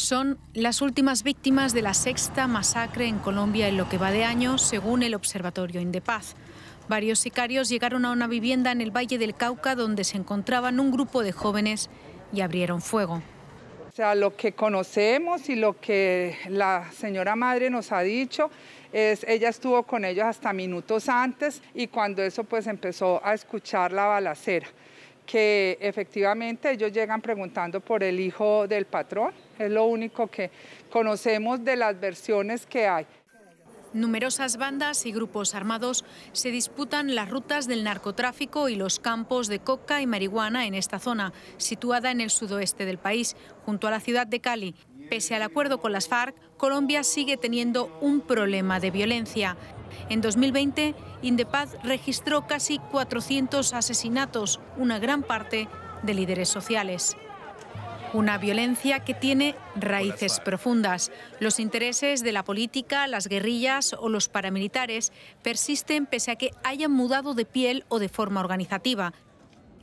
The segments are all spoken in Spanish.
son las últimas víctimas de la sexta masacre en Colombia en lo que va de año, según el Observatorio Indepaz. Varios sicarios llegaron a una vivienda en el Valle del Cauca donde se encontraban un grupo de jóvenes y abrieron fuego. O sea, lo que conocemos y lo que la señora madre nos ha dicho es, ella estuvo con ellos hasta minutos antes y cuando eso pues empezó a escuchar la balacera, que efectivamente ellos llegan preguntando por el hijo del patrón, es lo único que conocemos de las versiones que hay. Numerosas bandas y grupos armados se disputan las rutas del narcotráfico y los campos de coca y marihuana en esta zona, situada en el sudoeste del país, junto a la ciudad de Cali. Pese al acuerdo con las FARC, Colombia sigue teniendo un problema de violencia. En 2020, Indepaz registró casi 400 asesinatos, una gran parte de líderes sociales. Una violencia que tiene raíces profundas. Los intereses de la política, las guerrillas o los paramilitares persisten pese a que hayan mudado de piel o de forma organizativa.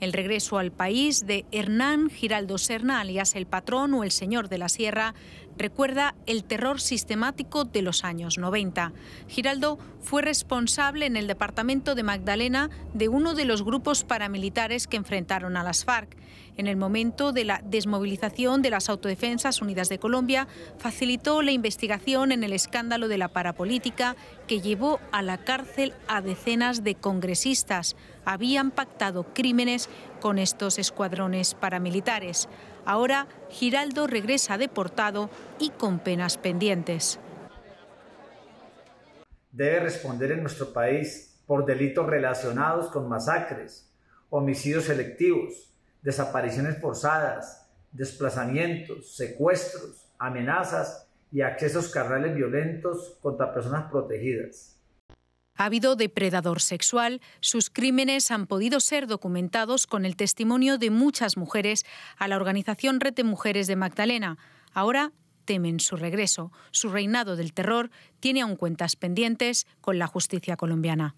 El regreso al país de Hernán Giraldo Serna, alias el patrón o el señor de la sierra, recuerda el terror sistemático de los años 90. Giraldo fue responsable en el departamento de Magdalena de uno de los grupos paramilitares que enfrentaron a las FARC. En el momento de la desmovilización de las Autodefensas Unidas de Colombia, facilitó la investigación en el escándalo de la parapolítica que llevó a la cárcel a decenas de congresistas. Habían pactado crímenes con estos escuadrones paramilitares. Ahora Giraldo regresa deportado y con penas pendientes. Debe responder en nuestro país por delitos relacionados con masacres, homicidios selectivos, desapariciones forzadas, desplazamientos, secuestros, amenazas y accesos carnales violentos contra personas protegidas. Ha habido depredador sexual, sus crímenes han podido ser documentados con el testimonio de muchas mujeres a la organización Rete Mujeres de Magdalena. Ahora temen su regreso. Su reinado del terror tiene aún cuentas pendientes con la justicia colombiana.